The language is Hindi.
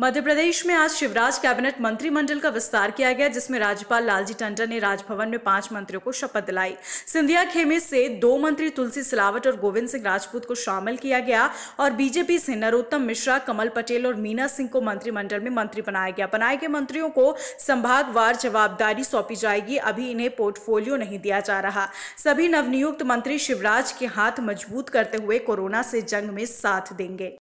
मध्य प्रदेश में आज शिवराज कैबिनेट मंत्रिमंडल का विस्तार किया गया जिसमें राज्यपाल लालजी टंडन ने राजभवन में पांच मंत्रियों को शपथ दिलाई सिंधिया खेमे से दो मंत्री तुलसी सिलावट और गोविंद सिंह राजपूत को शामिल किया गया और बीजेपी से नरोत्तम मिश्रा कमल पटेल और मीना सिंह को मंत्रिमंडल में मंत्री बनाया गया बनाए गए मंत्रियों को संभागवार जवाबदारी सौंपी जाएगी अभी इन्हें पोर्टफोलियो नहीं दिया जा रहा सभी नवनियुक्त मंत्री शिवराज के हाथ मजबूत करते हुए कोरोना से जंग में साथ देंगे